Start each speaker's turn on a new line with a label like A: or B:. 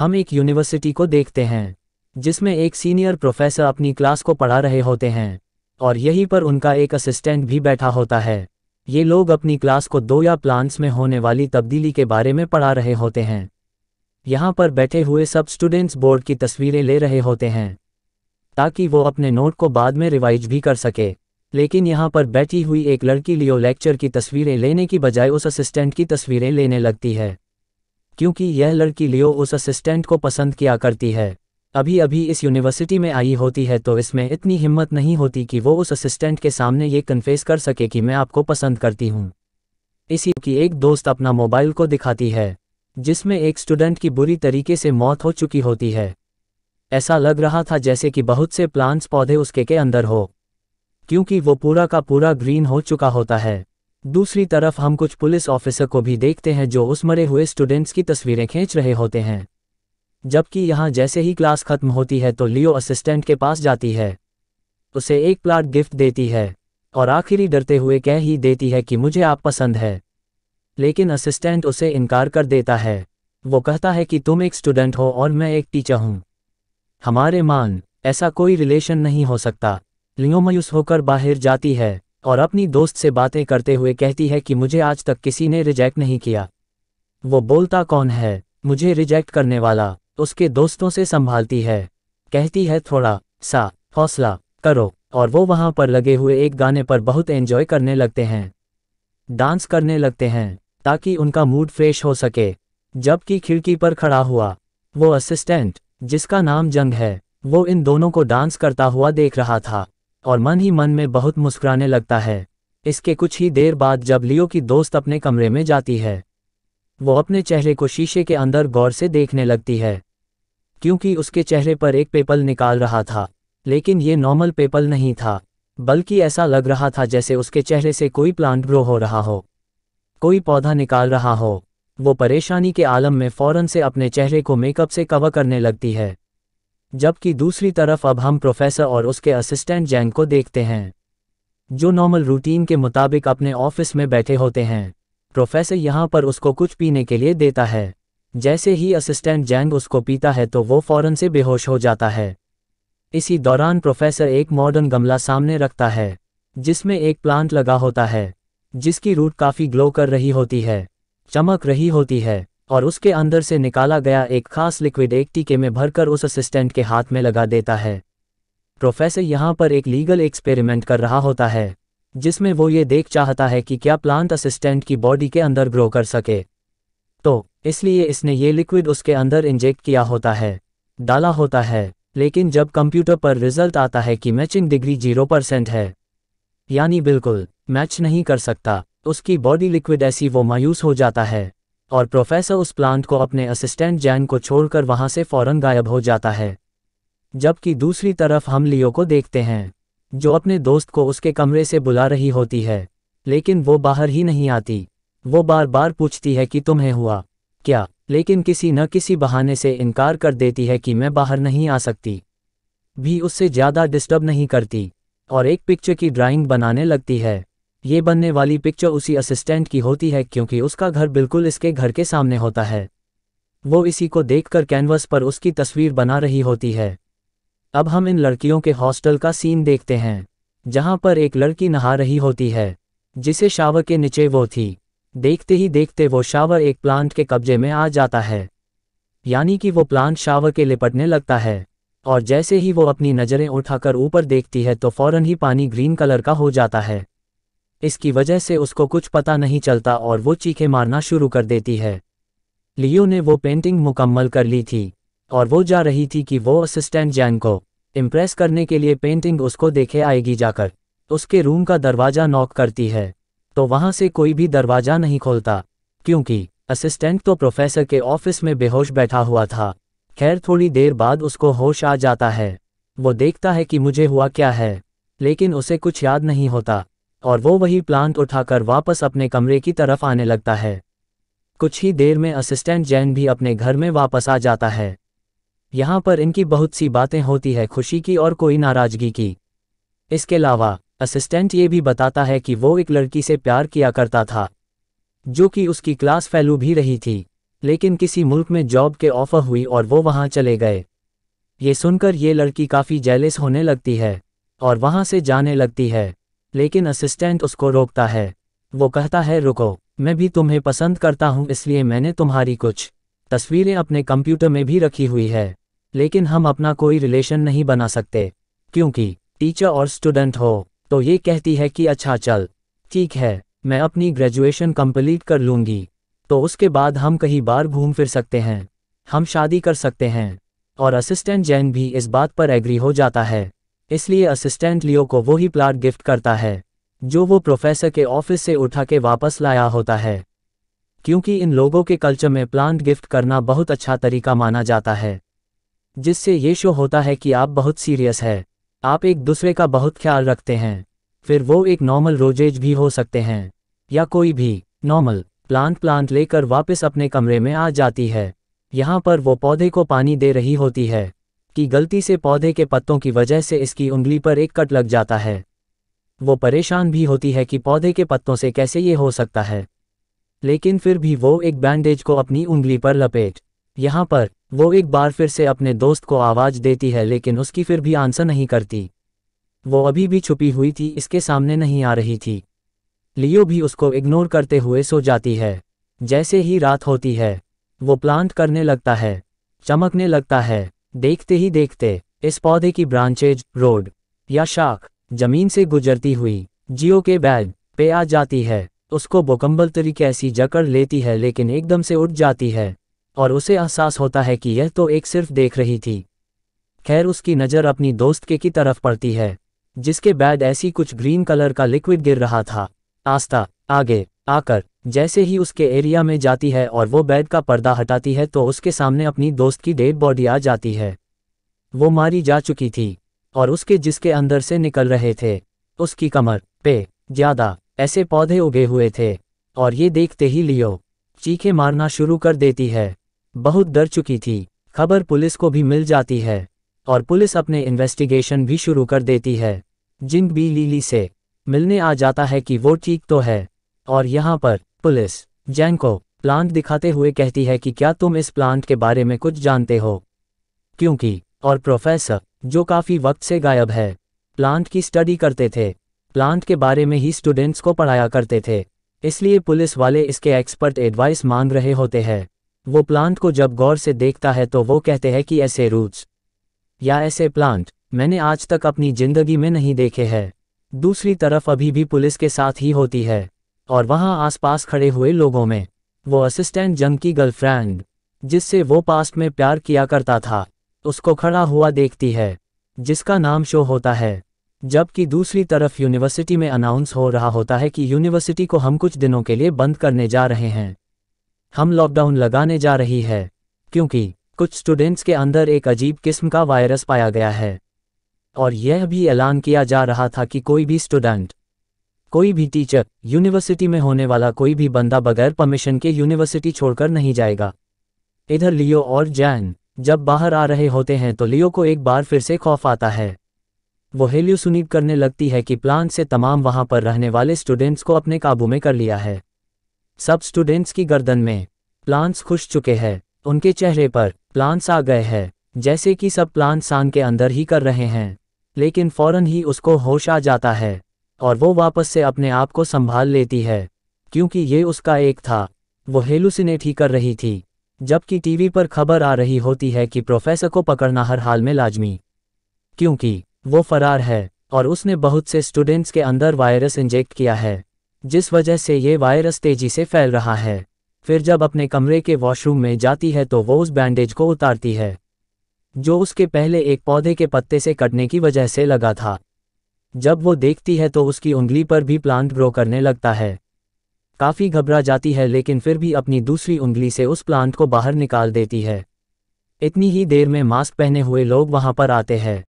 A: हम एक यूनिवर्सिटी को देखते हैं जिसमें एक सीनियर प्रोफेसर अपनी क्लास को पढ़ा रहे होते हैं और यहीं पर उनका एक असिस्टेंट भी बैठा होता है ये लोग अपनी क्लास को दो या प्लांट्स में होने वाली तब्दीली के बारे में पढ़ा रहे होते हैं यहाँ पर बैठे हुए सब स्टूडेंट्स बोर्ड की तस्वीरें ले रहे होते हैं ताकि वो अपने नोट को बाद में रिवाइज भी कर सके लेकिन यहाँ पर बैठी हुई एक लड़की लियो लेक्चर की तस्वीरें लेने की बजाय उस असिस्टेंट की तस्वीरें लेने लगती है क्योंकि यह लड़की लियो उस असिस्टेंट को पसंद किया करती है अभी अभी इस यूनिवर्सिटी में आई होती है तो इसमें इतनी हिम्मत नहीं होती कि वो उस असिस्टेंट के सामने ये कन्फेस कर सके कि मैं आपको पसंद करती हूँ इसी की एक दोस्त अपना मोबाइल को दिखाती है जिसमें एक स्टूडेंट की बुरी तरीके से मौत हो चुकी होती है ऐसा लग रहा था जैसे कि बहुत से प्लांट्स पौधे उसके के अंदर हो क्योंकि वो पूरा का पूरा ग्रीन हो चुका होता है दूसरी तरफ हम कुछ पुलिस ऑफिसर को भी देखते हैं जो उस मरे हुए स्टूडेंट्स की तस्वीरें खींच रहे होते हैं जबकि यहां जैसे ही क्लास खत्म होती है तो लियो असिस्टेंट के पास जाती है उसे एक प्लाट गिफ्ट देती है और आखिरी डरते हुए कह ही देती है कि मुझे आप पसंद है लेकिन असिस्टेंट उसे इनकार कर देता है वो कहता है कि तुम एक स्टूडेंट हो और मैं एक टीचर हूं हमारे मान ऐसा कोई रिलेशन नहीं हो सकता लियो मायूस होकर बाहर जाती है और अपनी दोस्त से बातें करते हुए कहती है कि मुझे आज तक किसी ने रिजेक्ट नहीं किया वो बोलता कौन है मुझे रिजेक्ट करने वाला उसके दोस्तों से संभालती है कहती है थोड़ा सा हौसला करो और वो वहां पर लगे हुए एक गाने पर बहुत एंजॉय करने लगते हैं डांस करने लगते हैं ताकि उनका मूड फ्रेश हो सके जबकि खिड़की पर खड़ा हुआ वो असिस्टेंट जिसका नाम जंग है वो इन दोनों को डांस करता हुआ देख रहा था और मन ही मन में बहुत मुस्कुराने लगता है इसके कुछ ही देर बाद जब लियो की दोस्त अपने कमरे में जाती है वो अपने चेहरे को शीशे के अंदर गौर से देखने लगती है क्योंकि उसके चेहरे पर एक पेपल निकाल रहा था लेकिन ये नॉर्मल पेपल नहीं था बल्कि ऐसा लग रहा था जैसे उसके चेहरे से कोई प्लांट ग्रो हो रहा हो कोई पौधा निकाल रहा हो वो परेशानी के आलम में फ़ौरन से अपने चेहरे को मेकअप से कवर करने लगती है जबकि दूसरी तरफ अब हम प्रोफेसर और उसके असिस्टेंट जैंग को देखते हैं जो नॉर्मल रूटीन के मुताबिक अपने ऑफिस में बैठे होते हैं प्रोफेसर यहाँ पर उसको कुछ पीने के लिए देता है जैसे ही असिस्टेंट जैंग उसको पीता है तो वो फौरन से बेहोश हो जाता है इसी दौरान प्रोफेसर एक मॉडर्न गमला सामने रखता है जिसमें एक प्लांट लगा होता है जिसकी रूट काफ़ी ग्लो कर रही होती है चमक रही होती है और उसके अंदर से निकाला गया एक खास लिक्विड एक टीके में भरकर उस असिस्टेंट के हाथ में लगा देता है प्रोफेसर यहां पर एक लीगल एक्सपेरिमेंट कर रहा होता है जिसमें वो ये देख चाहता है कि क्या प्लांट असिस्टेंट की बॉडी के अंदर ग्रो कर सके तो इसलिए इसने ये लिक्विड उसके अंदर इंजेक्ट किया होता है डाला होता है लेकिन जब कंप्यूटर पर रिजल्ट आता है कि मैचिंग डिग्री जीरो परसेंट है यानी बिल्कुल मैच नहीं कर सकता उसकी बॉडी लिक्विड ऐसी वो मायूस हो जाता है और प्रोफेसर उस प्लांट को अपने असिस्टेंट जैन को छोड़कर वहां से फौरन गायब हो जाता है जबकि दूसरी तरफ हम लियो को देखते हैं जो अपने दोस्त को उसके कमरे से बुला रही होती है लेकिन वो बाहर ही नहीं आती वो बार बार पूछती है कि तुम्हें हुआ क्या लेकिन किसी न किसी बहाने से इनकार कर देती है कि मैं बाहर नहीं आ सकती भी उससे ज़्यादा डिस्टर्ब नहीं करती और एक पिक्चर की ड्राइंग बनाने लगती है ये बनने वाली पिक्चर उसी असिस्टेंट की होती है क्योंकि उसका घर बिल्कुल इसके घर के सामने होता है वो इसी को देखकर कैनवस पर उसकी तस्वीर बना रही होती है अब हम इन लड़कियों के हॉस्टल का सीन देखते हैं जहां पर एक लड़की नहा रही होती है जिसे शावर के नीचे वो थी देखते ही देखते वो शावर एक प्लांट के कब्जे में आ जाता है यानी कि वो प्लांट शावर के लिपटने लगता है और जैसे ही वो अपनी नज़रें उठाकर ऊपर देखती है तो फौरन ही पानी ग्रीन कलर का हो जाता है इसकी वजह से उसको कुछ पता नहीं चलता और वो चीखे मारना शुरू कर देती है लियो ने वो पेंटिंग मुकम्मल कर ली थी और वो जा रही थी कि वो असिस्टेंट जैन को इम्प्रेस करने के लिए पेंटिंग उसको देखे आएगी जाकर उसके रूम का दरवाज़ा नॉक करती है तो वहां से कोई भी दरवाज़ा नहीं खोलता क्योंकि असिस्टेंट तो प्रोफेसर के ऑफिस में बेहोश बैठा हुआ था खैर थोड़ी देर बाद उसको होश आ जाता है वो देखता है कि मुझे हुआ क्या है लेकिन उसे कुछ याद नहीं होता और वो वही प्लांट उठाकर वापस अपने कमरे की तरफ आने लगता है कुछ ही देर में असिस्टेंट जैन भी अपने घर में वापस आ जाता है यहां पर इनकी बहुत सी बातें होती है खुशी की और कोई नाराजगी की इसके अलावा असिस्टेंट ये भी बताता है कि वो एक लड़की से प्यार किया करता था जो कि उसकी क्लास फैलू भी रही थी लेकिन किसी मुल्क में जॉब के ऑफर हुई और वो वहां चले गए ये सुनकर ये लड़की काफ़ी जेलिस होने लगती है और वहां से जाने लगती है लेकिन असिस्टेंट उसको रोकता है वो कहता है रुको मैं भी तुम्हें पसंद करता हूँ इसलिए मैंने तुम्हारी कुछ तस्वीरें अपने कंप्यूटर में भी रखी हुई है लेकिन हम अपना कोई रिलेशन नहीं बना सकते क्योंकि टीचर और स्टूडेंट हो तो ये कहती है कि अच्छा चल ठीक है मैं अपनी ग्रेजुएशन कंप्लीट कर लूंगी तो उसके बाद हम कहीं बार घूम फिर सकते हैं हम शादी कर सकते हैं और असिस्टेंट जैन भी इस बात पर एग्री हो जाता है इसलिए असिस्टेंट लियो को वो ही प्लाट गिफ्ट करता है जो वो प्रोफेसर के ऑफिस से उठा के वापस लाया होता है क्योंकि इन लोगों के कल्चर में प्लांट गिफ्ट करना बहुत अच्छा तरीका माना जाता है जिससे ये शो होता है कि आप बहुत सीरियस है आप एक दूसरे का बहुत ख्याल रखते हैं फिर वो एक नॉर्मल रोजेज भी हो सकते हैं या कोई भी नॉर्मल प्लांट प्लांट लेकर वापस अपने कमरे में आ जाती है यहाँ पर वो पौधे को पानी दे रही होती है कि गलती से पौधे के पत्तों की वजह से इसकी उंगली पर एक कट लग जाता है वो परेशान भी होती है कि पौधे के पत्तों से कैसे ये हो सकता है लेकिन फिर भी वो एक बैंडेज को अपनी उंगली पर लपेट यहाँ पर वो एक बार फिर से अपने दोस्त को आवाज़ देती है लेकिन उसकी फिर भी आंसर नहीं करती वो अभी भी छुपी हुई थी इसके सामने नहीं आ रही थी लियो भी उसको इग्नोर करते हुए सो जाती है जैसे ही रात होती है वो प्लांट करने लगता है चमकने लगता है देखते ही देखते इस पौधे की ब्रांचेज रोड या शाख जमीन से गुजरती हुई जियो के बैग पे आ जाती है उसको बोकम्बल तरीके ऐसी जकड़ लेती है लेकिन एकदम से उठ जाती है और उसे एहसास होता है कि यह तो एक सिर्फ देख रही थी खैर उसकी नज़र अपनी दोस्त के की तरफ पड़ती है जिसके बैद ऐसी कुछ ग्रीन कलर का लिक्विड गिर रहा था आस्ता आगे आकर जैसे ही उसके एरिया में जाती है और वो बेड का पर्दा हटाती है तो उसके सामने अपनी दोस्त की डेड बॉडी आ जाती है वो मारी जा चुकी थी और उसके जिसके अंदर से निकल रहे थे उसकी कमर पे ज्यादा ऐसे पौधे उगे हुए थे और ये देखते ही लियो चीखे मारना शुरू कर देती है बहुत डर चुकी थी खबर पुलिस को भी मिल जाती है और पुलिस अपने इन्वेस्टिगेशन भी शुरू कर देती है जिंग बी लीली से मिलने आ जाता है कि वो ठीक तो है और यहाँ पर पुलिस जैन को प्लांट दिखाते हुए कहती है कि क्या तुम इस प्लांट के बारे में कुछ जानते हो क्योंकि और प्रोफेसर जो काफ़ी वक्त से गायब है प्लांट की स्टडी करते थे प्लांट के बारे में ही स्टूडेंट्स को पढ़ाया करते थे इसलिए पुलिस वाले इसके एक्सपर्ट एडवाइस मांग रहे होते हैं वो प्लांट को जब गौर से देखता है तो वो कहते हैं कि ऐसे रूट्स या ऐसे प्लांट मैंने आज तक अपनी जिंदगी में नहीं देखे हैं दूसरी तरफ अभी भी पुलिस के साथ ही होती है और वहां आसपास खड़े हुए लोगों में वो असिस्टेंट जंग की गर्लफ्रेंड जिससे वो पास्ट में प्यार किया करता था उसको खड़ा हुआ देखती है जिसका नाम शो होता है जबकि दूसरी तरफ यूनिवर्सिटी में अनाउंस हो रहा होता है कि यूनिवर्सिटी को हम कुछ दिनों के लिए बंद करने जा रहे हैं हम लॉकडाउन लगाने जा रही है क्योंकि कुछ स्टूडेंट्स के अंदर एक अजीब किस्म का वायरस पाया गया है और यह भी ऐलान किया जा रहा था कि कोई भी स्टूडेंट कोई भी टीचर यूनिवर्सिटी में होने वाला कोई भी बंदा बगैर परमिशन के यूनिवर्सिटी छोड़कर नहीं जाएगा इधर लियो और जैन जब बाहर आ रहे होते हैं तो लियो को एक बार फिर से खौफ आता है वो हेल्यूसुनीट करने लगती है कि प्लान से तमाम वहां पर रहने वाले स्टूडेंट्स को अपने काबू में कर लिया है सब स्टूडेंट्स की गर्दन में प्लांट्स खुश चुके हैं उनके चेहरे पर प्लांट्स आ गए हैं जैसे कि सब प्लांट्स सांग के अंदर ही कर रहे हैं लेकिन फौरन ही उसको होश आ जाता है और वो वापस से अपने आप को संभाल लेती है क्योंकि ये उसका एक था वो हेलुसिनेट ही कर रही थी जबकि टीवी पर खबर आ रही होती है कि प्रोफेसर को पकड़ना हर हाल में लाजमी क्योंकि वो फरार है और उसने बहुत से स्टूडेंट्स के अंदर वायरस इंजेक्ट किया है जिस वजह से ये वायरस तेजी से फैल रहा है फिर जब अपने कमरे के वॉशरूम में जाती है तो वो उस बैंडेज को उतारती है जो उसके पहले एक पौधे के पत्ते से कटने की वजह से लगा था जब वो देखती है तो उसकी उंगली पर भी प्लांट ग्रो करने लगता है काफ़ी घबरा जाती है लेकिन फिर भी अपनी दूसरी उंगली से उस प्लांट को बाहर निकाल देती है इतनी ही देर में मास्क पहने हुए लोग वहां पर आते हैं